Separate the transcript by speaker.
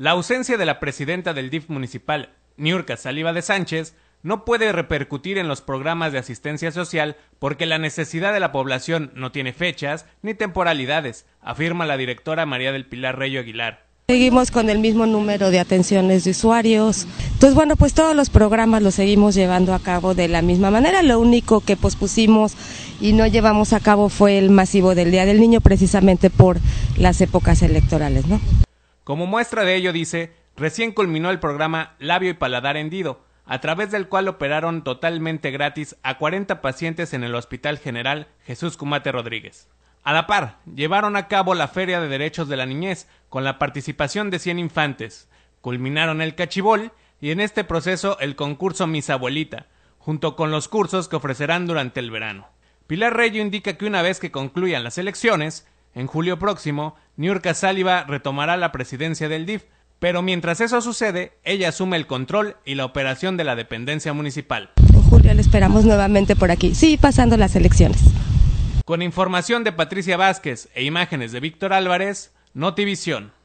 Speaker 1: La ausencia de la presidenta del DIF municipal, Niurka Saliva de Sánchez, no puede repercutir en los programas de asistencia social porque la necesidad de la población no tiene fechas ni temporalidades, afirma la directora María del Pilar Reyo Aguilar.
Speaker 2: Seguimos con el mismo número de atenciones de usuarios. Entonces, bueno, pues todos los programas los seguimos llevando a cabo de la misma manera. Lo único que pospusimos y no llevamos a cabo fue el masivo del Día del Niño precisamente por las épocas electorales, ¿no?
Speaker 1: Como muestra de ello dice, recién culminó el programa Labio y Paladar Hendido, a través del cual operaron totalmente gratis a 40 pacientes en el Hospital General Jesús Cumate Rodríguez. A la par, llevaron a cabo la Feria de Derechos de la Niñez, con la participación de 100 infantes. Culminaron el cachibol y en este proceso el concurso Mis Abuelita, junto con los cursos que ofrecerán durante el verano. Pilar Reyo indica que una vez que concluyan las elecciones, en julio próximo, Niurka Sáliva retomará la presidencia del DIF, pero mientras eso sucede, ella asume el control y la operación de la dependencia municipal.
Speaker 2: En julio le esperamos nuevamente por aquí, sí, pasando las elecciones.
Speaker 1: Con información de Patricia Vázquez e imágenes de Víctor Álvarez, Notivisión.